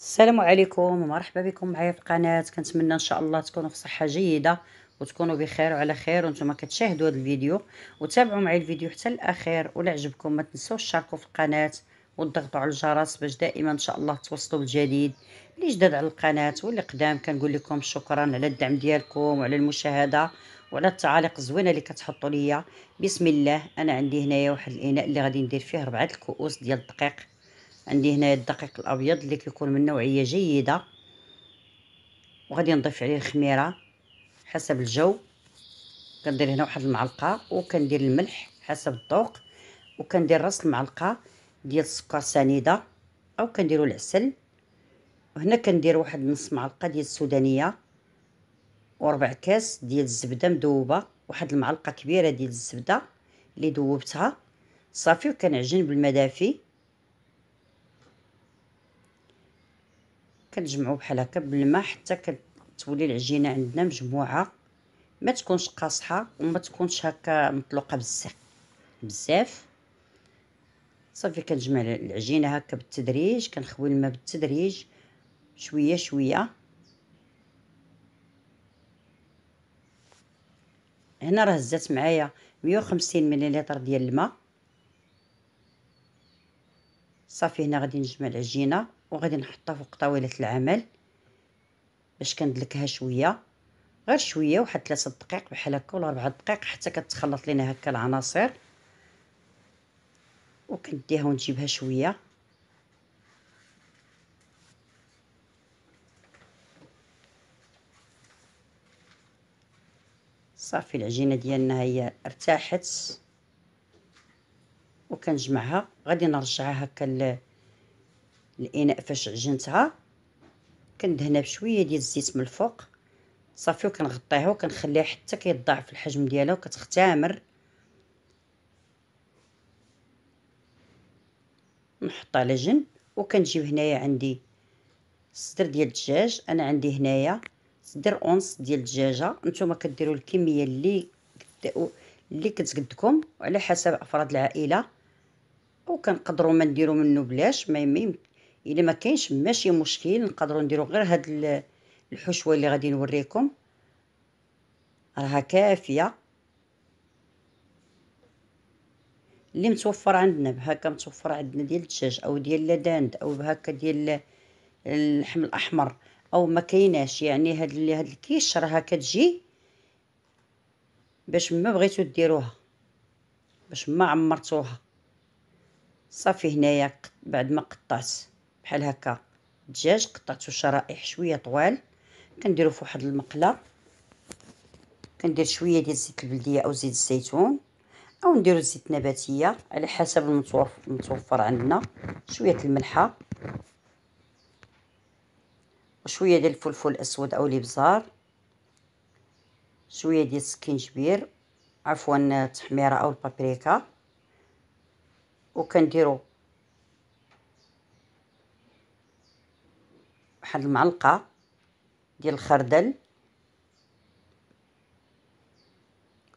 السلام عليكم ومرحبا بكم معايا في القناه كنتمنى ان شاء الله تكونوا في صحه جيده وتكونوا بخير وعلى خير وانتم كتشاهدوا هذا الفيديو وتابعوا معي الفيديو حتى الاخير ولا عجبكم ما تنسوش تشاركوا في القناه وتضغطوا على الجرس باش دائما ان شاء الله توصلوا بالجديد اللي جداد على القناه واللي قدام كنقول لكم شكرا على الدعم ديالكم وعلى المشاهده وعلى التعاليق الزوينه اللي كتحطوا ليا بسم الله انا عندي هنايا واحد الاناء اللي غادي ندير فيه ربعه الكؤوس ديال الدقيق عندي هنا الدقيق الابيض اللي كيكون من نوعيه جيده وغادي نضيف عليه الخميره حسب الجو كندير هنا واحد المعلقه وكندير الملح حسب الذوق وكندير راس المعلقه ديال السكر سنيده او كنديروا العسل وهنا كندير واحد نص معلقه ديال السودانيه وربع كاس ديال الزبده مذوبه واحد المعلقه كبيره ديال الزبده اللي ذوبتها صافي وكنعجن بالمدافي كنجمعو بحال هكا بالماء حتى كتولي العجينه عندنا مجموعه ما تكونش قاصحه وما تكونش هكا مطلوقه بزاف بزاف صافي كنجمع العجينه هكا بالتدريج كنخوي الماء بالتدريج شويه شويه هنا راه هزات معايا 150 مليلتر ديال الماء صافي هنا غادي نجمع العجينه وغادي نحطها فوق طاوله العمل باش كندلكها شويه غير شويه واحد 3 دقائق بحال هكا ولا 4 دقائق حتى كتخلط لينا هكا العناصر وكنديها ونجيبها شويه صافي العجينه ديالنا هي ارتاحت وكنجمعها غادي نرجعها هكا الاناء فاش عجنتها كندهنها بشويه ديال الزيت من الفوق صافي وكنغطيها وكنخليها حتى كيتضاعف الحجم ديالها وكتختمر نحطها على جنب وكنجيب هنايا عندي صدر ديال الدجاج انا عندي هنايا صدر اونص ديال الدجاجه نتوما كديروا الكميه اللي اللي كتقدكم وعلى حسب افراد العائله وكنقدروا ما نديروا منه بلاش ما الا ما كاينش ماشي مشكل نقدروا نديروا غير هاد الحشوه اللي غادي نوريكم راها كافيه اللي متوفر عندنا بهكا متوفر عندنا ديال الدجاج او ديال لاداند او بهكا ديال اللحم الاحمر او ما كايناش يعني هاد هاد الكيش راها كتجي باش ما بغيتو ديروها باش ما عمرتوها صافي هنايا بعد ما قطعت بحال هكا دجاج قطعته شرائح شويه طوال كنديرو في واحد المقله كندير شويه ديال زيت البلديه او زيت الزيتون او نديرو زيت نباتيه على حسب المتوفر, المتوفر عندنا شويه الملحه وشويه ديال الفلفل الاسود او الابزار شويه ديال السكينجبير عفوا التحميره او البابريكا وكنديرو واحد المعلقه ديال الخردل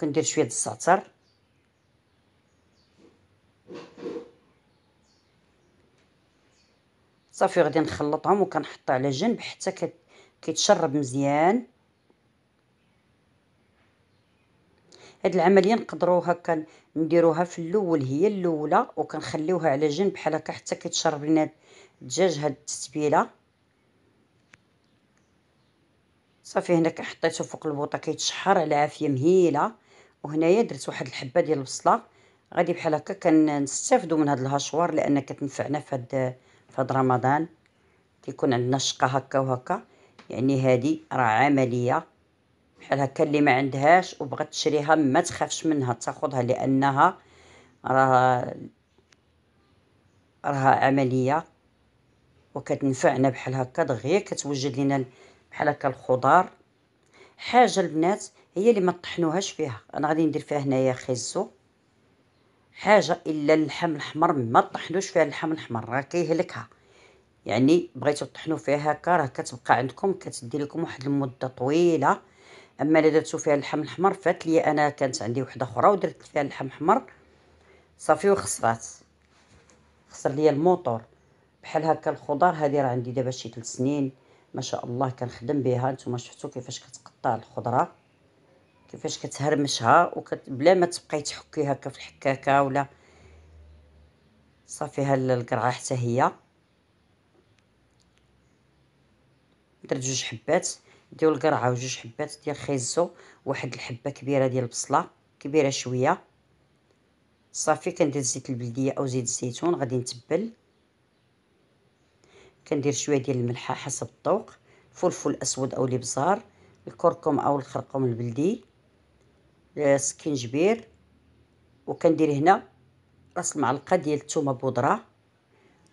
كندير شويه ديال الزعتر صافي غادي نخلطهم وكنحط على جنب حتى كيتشرب مزيان هاد العمليه نقدروا هكا نديروها في الاول هي الاولى وكنخليوها على جنب بحال هكا حتى كيتشرب لينا الدجاج هاد التتبيله صافي هنا كنحطيته فوق البوطه كيتشحر على عافيه مهيله وهنايا درت واحد الحبه ديال البصله غادي بحال هكا كنستافدوا من هاد الهشوار لان كتنفعنا في هاد في هاد رمضان كيكون عندنا شقه هكا وهكا يعني هادي راه عمليه بحال هكا اللي ما عندهاش وبغات تشريها ما تخافش منها تاخذها لانها راه راها عمليه وكتنفعنا بحال هكا دغيا كتوجد لينا بحال هكا الخضار حاجه البنات هي اللي ما طحنوهاش فيها انا غادي ندير فيها هنايا خيزو حاجه الا اللحم الاحمر ما طحنوش فيها اللحم الاحمر راه كيهلكها يعني بغيتو تطحنوا فيها هكا راه كتبقى عندكم كتدي لكم واحد المده طويله اما الا درتو فيها اللحم الاحمر فات لي انا كانت عندي وحده اخرى ودرت فيها اللحم الاحمر صافي وخسرات خسر ليا الموطور بحال هكا الخضار هذه راه عندي دابا شي 3 سنين ما شاء الله كنخدم بها نتوما شفتوا كيفاش كتقطع الخضره كيفاش كتهرمشها وكت بلا ما تبقاي تحكي هكا في الحكاكه ولا صافي ها القرعه حتى هي درت جوج حبات ديال القرعه وجوج حبات ديال خيزو واحد الحبه كبيره ديال البصله كبيره شويه صافي كندير زيت البلديه او زيت الزيتون غادي نتبل كندير شويه ديال الملحه حسب الذوق فلفل اسود او الابزار الكركم او الخرقوم البلدي السكينجبير آه، وكندير هنا راس المعلقه ديال الثومه بودره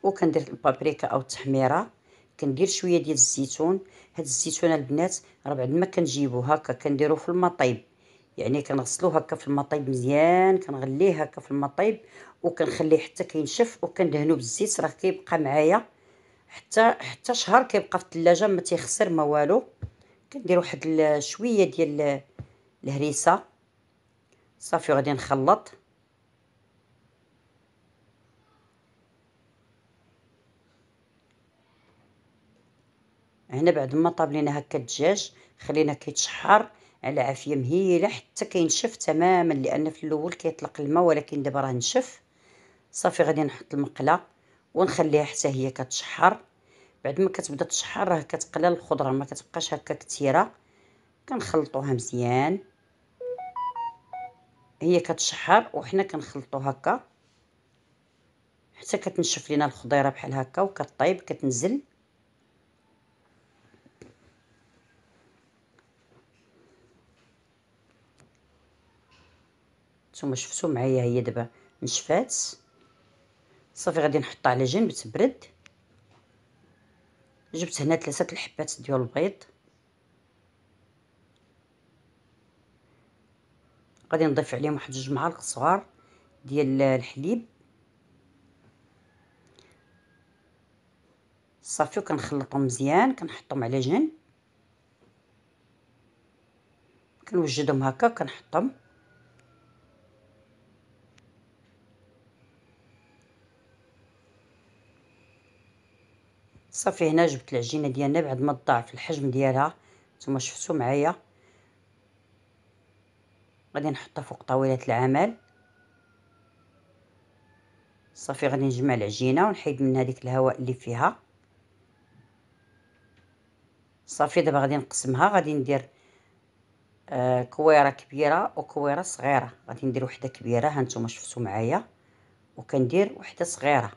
وكندير البابريكا او التحميره كندير شويه ديال الزيتون هاد الزيتونه البنات راه بعد ما كنجيبو هكا كنديرو في المطيب يعني كنغسلو هكا في المطيب مزيان كنغليه هكا في المطيب وكنخليه حتى كينشف وكندهنو بالزيت راه كيبقى معايا حتى حتى شهر كيبقى في الثلاجه ما تيخسر ما والو كندير واحد شويه ديال الهريسه صافي وغادي نخلط هنا بعد ما طاب لينا هكا الدجاج خلينا كيتشحر على عافيه مهيله حتى كينشف تماما لان في الاول كيطلق الماء ولكن دابا راه نشف صافي غادي نحط المقله ونخليها حتى هي كتشحر بعد ما كتبدا تشحر راه كتقلى الخضره ما كتبقاش هكا كثيره كنخلطوها مزيان هي كتشحر وحنا كنخلطو هكا حتى كتنشف لينا الخضيره بحال هكا وكطيب كتنزل نتوما شفتو معايا هي دابا نشفات صافي غادي نحطها على جنب تبرد جبت هنا ثلاثه الحبات ديال البيض غادي نضيف عليهم واحد جوج معالق صغار ديال الحليب صافي وكنخلطهم مزيان كنحطهم على جنب كنوجدهم هكا كنحطهم صافي هنا جبت العجينه ديالنا بعد ما تضاعف الحجم ديالها نتوما شفتو معايا غادي نحطها فوق طاوله العمل صافي غادي نجمع العجينه ونحيد منها ديك الهواء اللي فيها صافي دابا غادي نقسمها غادي ندير آه كويره كبيره وكويره صغيره غادي ندير وحده كبيره هانتوما شفتو معايا وكندير وحده صغيره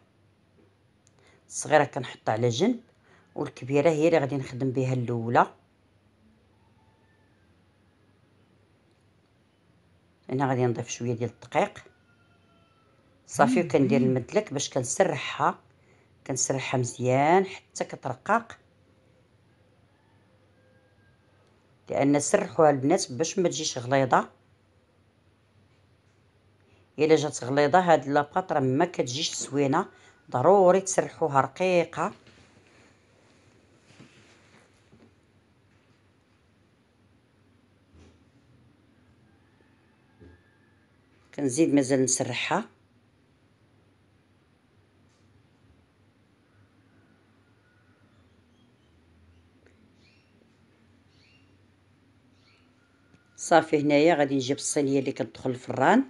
الصغيره كنحطها على جنب والكبيره هي اللي غادي نخدم بها الاولى هنا غادي نضيف شويه ديال الدقيق صافي وكندير المدلك باش كنسرحها كنسرحها مزيان حتى كترقاق لان سرحوها البنات باش ما تجيش غليظه الا جات غليظه هاد لاباط راه ما كتجيش زوينه ضروري تسرحوها رقيقه كنزيد مازال نسرحها صافي هنايا غادي نجيب الصينيه اللي كتدخل الفران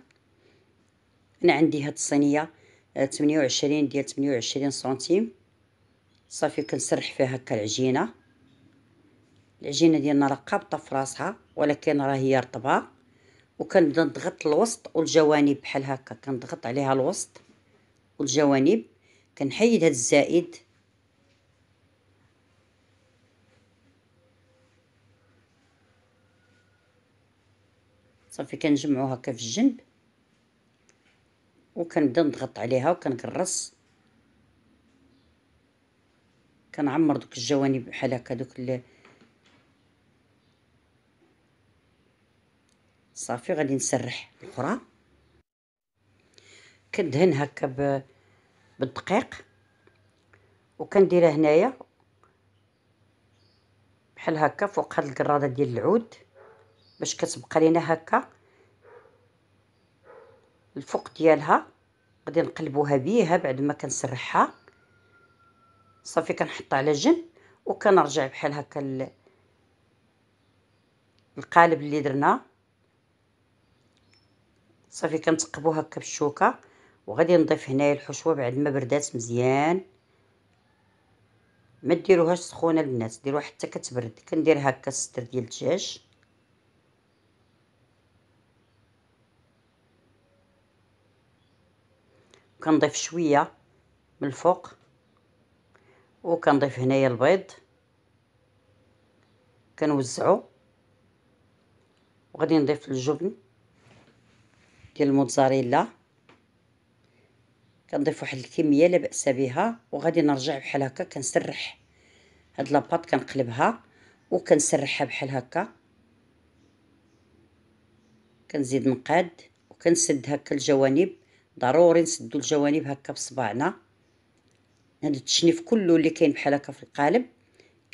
انا عندي هاد الصينيه تمنية وعشرين ديال تمنية وعشرين سنتيم صافي كنسرح فيها هكا العجينه العجينه ديالنا راه قابطه في راسها ولكن راه هي رطبه وكنبدا نضغط الوسط والجوانب بحال هكا كنضغط عليها الوسط والجوانب كنحيد هاد الزائد صافي كنجمعو هكا في الجنب وكنبدا نضغط عليها وكنكرص كنعمر دوك الجوانب بحال هكا دوك ال... صافي غادي نسرح الاخرى كندهن هكا ب... بالدقيق وكنديرها هنايا بحال هكا فوق هاد الكراده ديال العود باش كتبقى لينا هكا الفوق ديالها غادي نقلبوها بيها بعد ما كنسرحها صافي كنحطها على جنب وكنرجع بحال هكا القالب اللي درنا صافي كنتقبو هكا بالشوكه وغادي نضيف هنايا الحشوه بعد ما بردات مزيان ما ديروهاش سخونه البنات ديروها حتى كتبرد كندير هكا السطر ديال الدجاج كنضيف شويه من الفوق وكنضيف هنايا البيض كنوزعو وغادي نضيف الجبن ديال الموتزاريلا كنضيف واحد الكميه لا باس بها وغادي نرجع بحال هكا كنسرح هاد لاباط كنقلبها وكنسرحها بحال هكا كنزيد نقاد وكنسد هكا الجوانب ضروري نسدو الجوانب هكا بصباعنا هاد التشنيف كله اللي كاين بحال هكا في القالب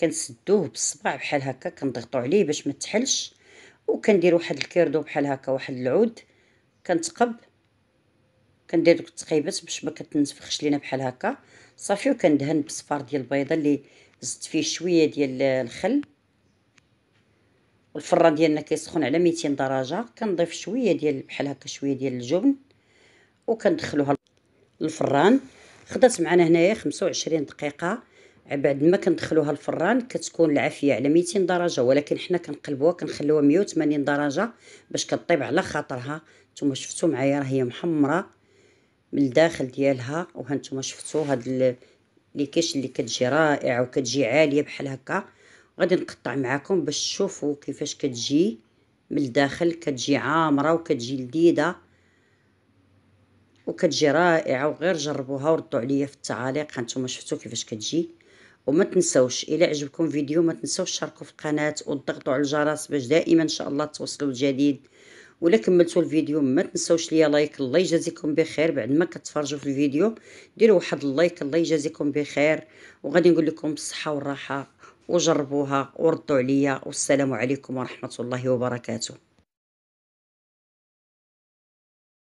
كنسدوه بالصبع بحال هكا كنضغطو عليه باش ما تحلش وكندير واحد الكيردو بحال هكا واحد العود كنتقب كندير دوك التقيبات باش ما كتنفخش لينا بحال هكا صافي وكندهن بصفار ديال البيضه اللي زدت فيه شويه ديال الخل والفران ديالنا كيسخن على 200 درجه كنضيف شويه ديال بحال هكا شويه ديال الجبن وكندخلوها الفران خدات معنا هنايا 25 دقيقه بعد ما كندخلوها الفران كتكون العافيه على 200 درجه ولكن حنا كنقلبوها كنخليوها 180 درجه باش كطيب على خاطرها نتوما شفتوا معايا راه هي محمره من الداخل ديالها وهانتوما شفتوا هاد لي كيش اللي كتجي رائعه وكتجي عاليه بحال هكا غادي نقطع معكم باش تشوفوا كيفاش كتجي من الداخل كتجي عامره وكتجي لذيذه وكتجي رائعه وغير جربوها وردوا عليا في التعاليق هانتوما شفتوا كيفاش كتجي وما تنسوش الى عجبكم فيديو ما تنسوش تشاركوا في القناه وتضغطوا على الجرس باش دائما ان شاء الله توصلوا الجديد ولا كملتوا الفيديو ما تنسوش ليا لايك الله يجازيكم بخير بعد ما كتفرجوا في الفيديو ديروا واحد اللايك الله يجازيكم بخير وغادي نقول لكم بالصحه والراحه وجربوها وردوا عليا والسلام عليكم ورحمه الله وبركاته